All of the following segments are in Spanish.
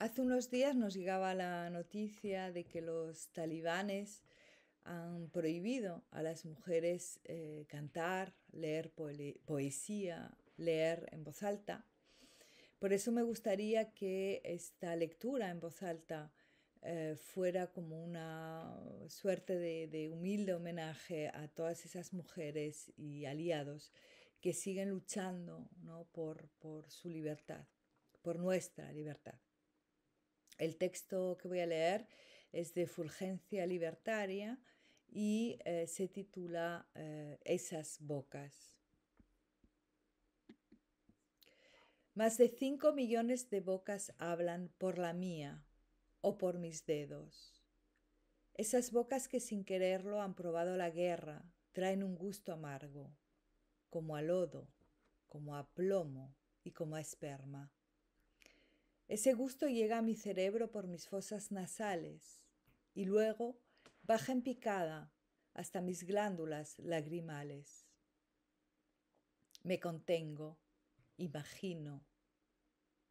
Hace unos días nos llegaba la noticia de que los talibanes han prohibido a las mujeres eh, cantar, leer poesía, leer en voz alta. Por eso me gustaría que esta lectura en voz alta eh, fuera como una suerte de, humilde homenaje a todas esas mujeres y aliados que siguen luchando por su libertad, por nuestra libertad. El texto que voy a leer es de Fulgencia Libertaria y eh, se titula eh, Esas bocas. Más de cinco millones de bocas hablan por la mía o por mis dedos. Esas bocas que sin quererlo han probado la guerra traen un gusto amargo, como a lodo, como a plomo y como a esperma. Ese gusto llega a mi cerebro por mis fosas nasales y luego baja en picada hasta mis glándulas lagrimales. Me contengo, imagino,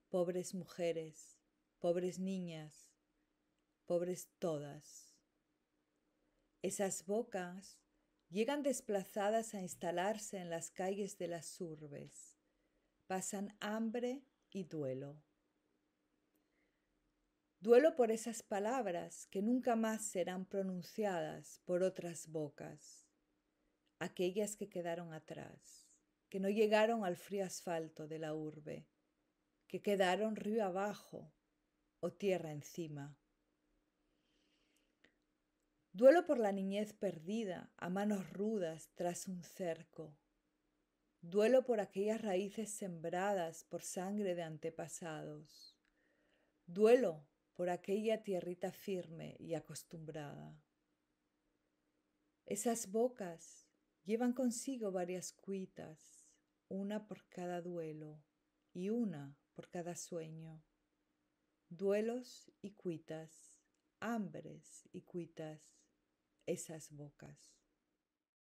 pobres mujeres, pobres niñas, pobres todas. Esas bocas llegan desplazadas a instalarse en las calles de las urbes, pasan hambre y duelo. Duelo por esas palabras que nunca más serán pronunciadas por otras bocas, aquellas que quedaron atrás, que no llegaron al frío asfalto de la urbe, que quedaron río abajo o tierra encima. Duelo por la niñez perdida a manos rudas tras un cerco. Duelo por aquellas raíces sembradas por sangre de antepasados. Duelo por aquella tierrita firme y acostumbrada. Esas bocas llevan consigo varias cuitas, una por cada duelo y una por cada sueño. Duelos y cuitas, hambres y cuitas, esas bocas.